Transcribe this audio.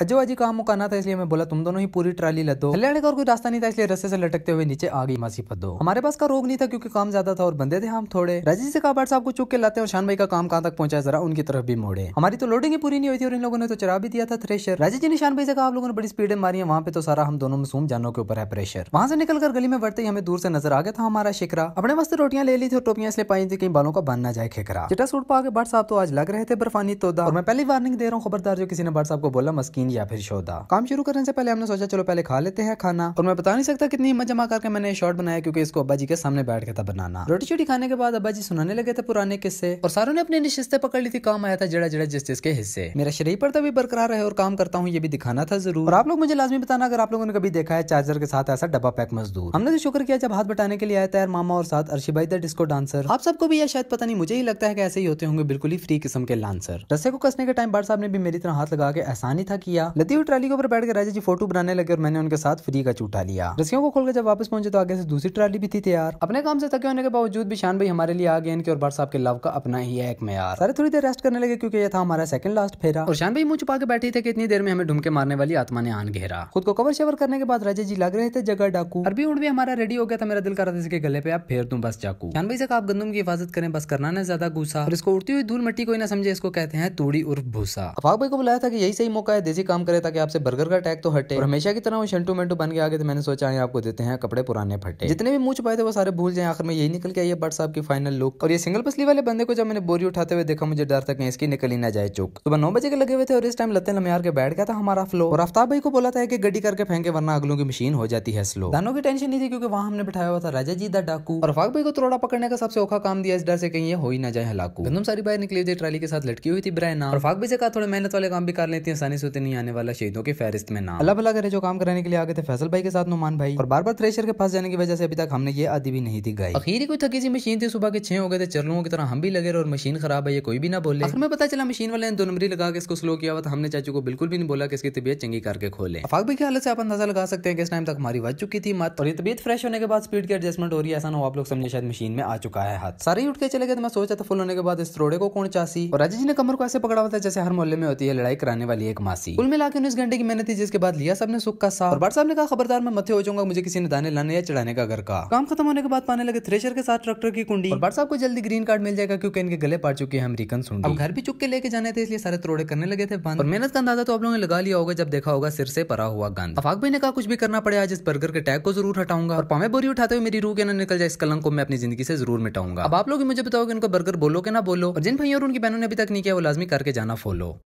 अजय अजी का करना ना था इसलिए मैं बोला तुम दोनों ही पूरी ट्राली दो हरियाणा का और कोई रास्ता नहीं था इसलिए रस्ते से लटकते हुए नीचे आ गई मासी दो हमारे पास का रोग नहीं था क्योंकि काम ज्यादा था और बंदे थे हम थोड़े राजी से काबाट साहब को चुक के लाते और शान भाई का काम कहां तक पहुंचा जरा उनकी तरफ भी मोड़े हमारी तो लोडिंग ही पूरी नहीं हुई थी और इन लोगों ने तो चरा भी दिया था थ्रेशर राजी जी ने शान भाई से कहा आप लोगों ने बड़ी स्पीड मारी है वहाँ पे तो सारा हम दोनों मसूम जानों के ऊपर है प्रेशर वहां से निकलकर गली में बढ़ते ही हमें दूर से नजर आ गया था हमारा शिकरा अपने मस्त रोटियां ले ली थी और टोपियां इसलिए पाई थी कहीं बालों का बन जाए खेकरा चिटा सूट पा के भट साहब तो आज लग रहे थे बर्फानी तोदा और मैं पहली वार्निंग दे रहा हूँ खबरदार जो किसी ने बाट साहब को बोला मस्किन किंग या फिर शोधा काम शुरू करने से पहले हमने सोचा चलो पहले खा लेते हैं खाना और मैं बता नहीं सकता कितनी हिम्मत जमा करके मैंने शॉर्ट बनाया क्योंकि इसको अब्बा जी के सामने बैठ गया था बनाना रोटी चोटी खाने के बाद अब्बा जी सुनाने लगे थे पुराने किस्से और सारों ने अपनी निश्चितें पकड़ ली थी काम आया था जड़ा जड़ा जिस के हिस्से मेरा शरीर पर तो भी बरकरार है और काम करता हूँ ये भी दिखाना था जरूर और आप लोग मुझे लाजमी बताना अगर आप लोगों ने कभी देखा है चार्जर के साथ ऐसा डब्बा पैक मजदूर हमने तो शुक्र किया जब हाथ बटाने के लिए आया था मामा और साथ अर्शी भाई द डिस्को डांसर आप सबको भी यह शायद पता नहीं मुझे ही लगता है कि ऐसे ही होते होंगे बिल्कुल ही फ्री किस्म के लांसर रस्से को कसने के टाइम बार साहब ने भी मेरी तरह हाथ लगा के आसानी था किया किया लतीफ ट्राली के ऊपर बैठ कर राजा जी फोटो बनाने लगे और मैंने उनके साथ फ्री का चूटा लिया रस्सियों को खोलकर जब वापस पहुंचे तो आगे से दूसरी ट्राली भी थी तैयार अपने काम से थके होने के बावजूद भी शान भाई हमारे लिए आगे इनके और बार साहब के लव का अपना ही एक मैार सारे थोड़ी देर रेस्ट करने लगे क्योंकि यह था हमारा सेकंड लास्ट फेरा और शान भाई मुंह छुपा के बैठे थे कि इतनी देर में हमें ढूंढ के मारने वाली आत्मा ने आन घेरा खुद को कवर शवर करने के बाद राजा जी लग रहे थे जगह डाकू अभी उड़ भी हमारा रेडी हो गया था मेरा दिल कर रहा था इसके गले पे आप फेर दूं बस चाकू शान भाई से आप गंदम की हिफाजत करें बस करना ना ज्यादा गुस्सा और इसको उड़ती हुई धूल मट्टी कोई ना समझे इसको कहते हैं तूड़ी उर्फ भूसा अफाक भाई को बुलाया था कि यही सही मौका है देसी काम करे ताकि आपसे बर्गर का टैग तो हटे और हमेशा की तरह वो शंटू मेंटू बन के आगे तो मैंने सोचा है आपको देते हैं कपड़े पुराने फटे जितने भी मूछ पाए थे वो सारे भूल जाए आखिर में यही निकल के आई है बट साहब की फाइनल लुक और ये सिंगल पसली वाले बंदे को जब मैंने बोरी उठाते हुए देखा मुझे डर था कहीं इसकी निकल ही ना जाए चुक सुबह नौ बजे के लगे हुए थे और इस टाइम लते लमियार के बैठ गया था हमारा फ्लो और आफ्ताब भाई को बोला था कि गड्डी करके फेंके वरना अगलों की मशीन हो जाती है स्लो दानों की टेंशन नहीं थी क्योंकि वहां हमने बैठाया हुआ था राजा जी दा डाकू और फाक भाई को तोड़ा पकड़ने का सबसे औखा काम दिया इस डर से कहीं ये हो ही ना जाए हलाकू गंदम सारी बाहर निकली हुई थी ट्राली के साथ लटकी हुई थी ब्रैना और फाक भाई से कहा थोड़े मेहनत वाले काम भी कर लेती है आसानी से उतनी आने वाला शहीदों की फहरिस्त में नाम अलग भला करे जो काम कराने के लिए आगे थे फैसल भाई के साथ नुमान भाई और बार बार थ्रेशर के पास जाने की वजह से अभी तक हमने ये आदि भी नहीं थी गई आखिर कोई थकी सी मशीन थी सुबह के छह हो गए थे चरलुओं की तरह हम भी लगे और मशीन खराब है ये कोई भी ना बोले हमें पता चला मशीन वाले ने दो नंबरी लगा के इसको स्लो किया हुआ था हमने चाचू को बिल्कुल भी नहीं बोला इसकी तबियत चंगी करके खोले अफाक भी की हालत से आप अंदाजा लगा सकते हैं किस टाइम तक हमारी बच चुकी थी मत और ये तबियत फ्रेश होने के बाद स्पीड की एडजस्टमेंट हो रही है ऐसा ना आप लोग समझे शायद मशीन में आ चुका है हाथ सारे उठ के चले गए तो मैं सोचा था फुल होने के बाद इस थ्रोड़े को कौन चासी और राजा जी ने कमर को ऐसे पकड़ा हुआ था जैसे हर मोहल्ले में होती है लड़ाई कराने वाली एक मासी कुल मिला के उन्नीस घंटे की मेहनत थी जिसके बाद लिया साहब ने सुख का साथ और बाट साहब ने कहा खबरदार मैं मथे हो जाऊंगा मुझे किसी ने दाने लाने या चढ़ाने का घर का काम खत्म होने के बाद पाने लगे थ्रेशर के साथ ट्रैक्टर की कुंडी और बाट साहब को जल्दी ग्रीन कार्ड मिल जाएगा क्योंकि इनके गले पार चुके हैं अमरीकन सुन अब घर भी चुप के लेके जाने थे इसलिए सारे तोड़े करने लगे थे और मेहनत का अंदाजा तो आप लोगों ने लगा लिया होगा जब देखा होगा सिर से परा हुआ गंद अफाक भाई ने कहा कुछ भी करना पड़े आज इस बर्गर के टैग को जरूर हटाऊंगा और पावे बोरी उठाते हुए मेरी रूह के ना निकल जाए इस कलंक को मैं अपनी जिंदगी से जरूर मिटाऊंगा अब आप लोग मुझे बताओ कि इनको बर्गर बोलो के ना बोलो और जिन भाइयों और उनकी बहनों ने अभी तक नहीं किया वो लाजमी करके जाना फॉलो